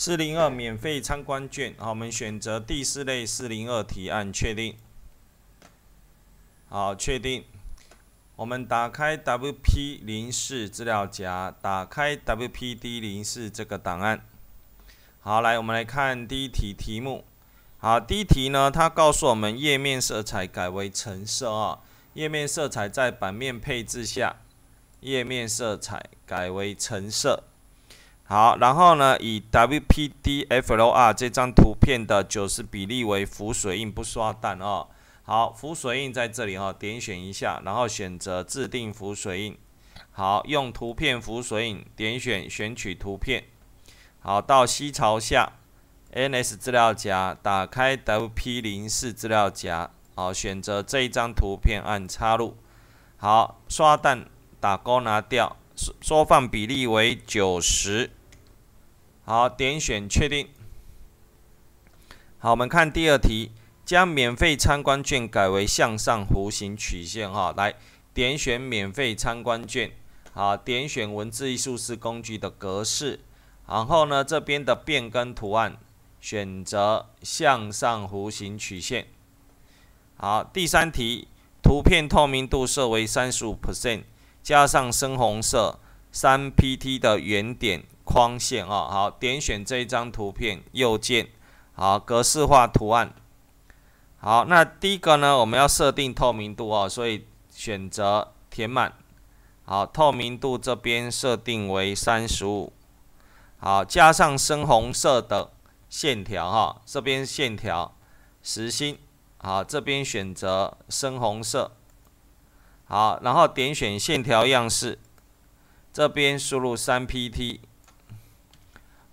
四零二免费参观券，好，我们选择第四类四零二提案，确定。好，确定。我们打开 W P 零四资料夹，打开 W P D 零四这个档案。好，来，我们来看第一题题目。好，第一题呢，它告诉我们页面色彩改为橙色啊。页面色彩在版面配置下，页面色彩改为橙色。好，然后呢，以 WPDFOR 这张图片的九十比例为浮水印，不刷蛋哦。好，浮水印在这里哦，点选一下，然后选择自定浮水印。好，用图片浮水印，点选选取图片。好，到西朝下，NS 资料夹，打开 WP04 资料夹。好，选择这一张图片，按插入。好，刷蛋打勾拿掉，缩放比例为九十。好，点选确定。好，我们看第二题，将免费参观券改为向上弧形曲线。哈，来点选免费参观券，好，点选文字艺术式工具的格式，然后呢，这边的变更图案选择向上弧形曲线。好，第三题，图片透明度设为三十 percent，加上深红色三 pt 的圆点。框线哦，好，点选这一张图片，右键，好，格式化图案，好，那第一个呢，我们要设定透明度哦，所以选择填满，好，透明度这边设定为三十五，好，加上深红色的线条哈，这边线条实心，好，这边选择深红色，好，然后点选线条样式，这边输入三 pt。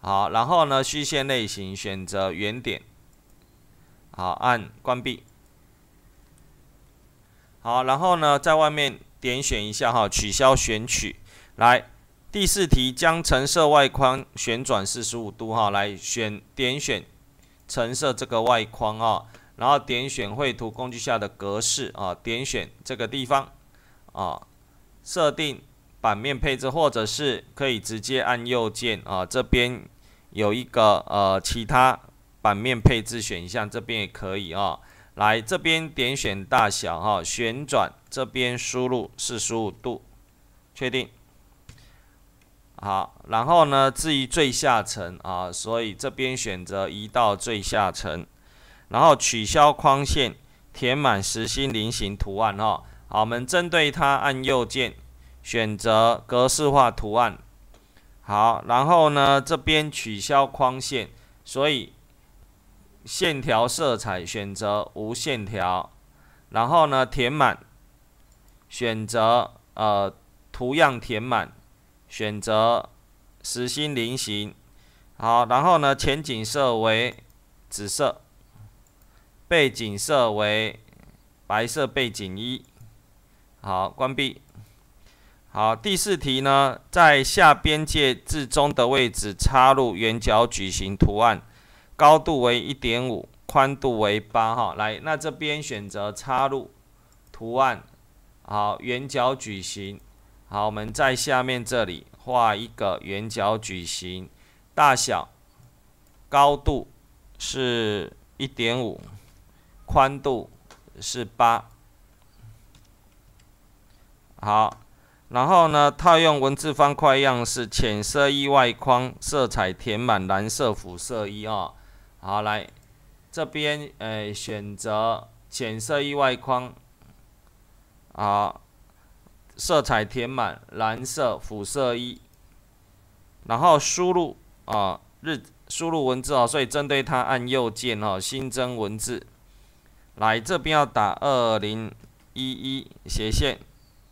好，然后呢，虚线类型选择圆点。好，按关闭。好，然后呢，在外面点选一下哈，取消选取。来，第四题，将橙色外框旋转四十五度哈。来，选点选橙色这个外框啊，然后点选绘图工具下的格式啊，点选这个地方啊，设定版面配置，或者是可以直接按右键啊，这边。有一个呃，其他版面配置选项这边也可以啊。来这边点选大小哈，旋转这边输入四十五度，确定。好，然后呢置于最下层啊，所以这边选择移到最下层，然后取消框线，填满实心菱形图案哈。好，我们针对它按右键选择格式化图案。好，然后呢，这边取消框线，所以线条色彩选择无线条，然后呢，填满选择呃图样填满，选择实心菱形。好，然后呢，前景色为紫色，背景色为白色背景一。好，关闭。好，第四题呢，在下边界至中的位置插入圆角矩形图案，高度为一点五，宽度为八。哈，来，那这边选择插入图案，好，圆角矩形，好，我们在下面这里画一个圆角矩形，大小高度是一点五，宽度是八，好。然后呢？套用文字方块样式，浅色意外框，色彩填满蓝色辅色一哦。好，来这边，哎，选择浅色意外框，好，色彩填满蓝色辅色一。然后输入啊，日输入文字哦，所以针对它按右键哦，新增文字。来这边要打二零一一斜线。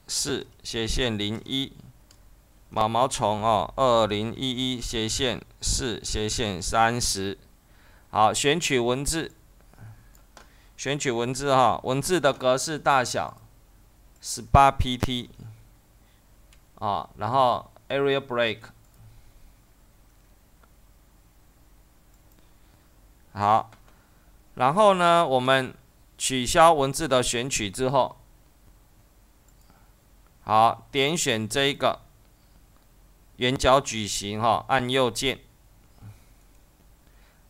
四斜线零一毛毛虫哦，二零一一斜线四斜线三十。好，选取文字，选取文字哈，文字的格式大小十八 pt 啊，然后 area break。好，然后呢，我们取消文字的选取之后。好，点选这个圆角矩形哈，按右键。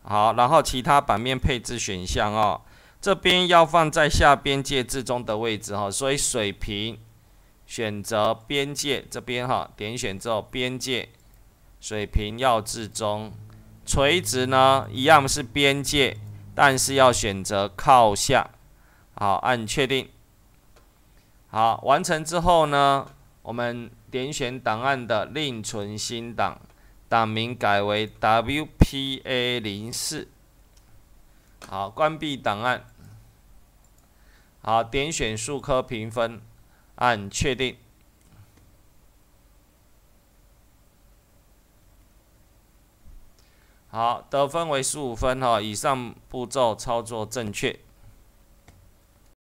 好，然后其他版面配置选项哦，这边要放在下边界置中的位置哈，所以水平选择边界这边哈，点选之后边界水平要置中，垂直呢一样是边界，但是要选择靠下。好，按确定。好，完成之后呢，我们点选档案的另存新档，档名改为 WPA04。好，关闭档案。好，点选数科评分，按确定。好，得分为十五分哦。以上步骤操作正确。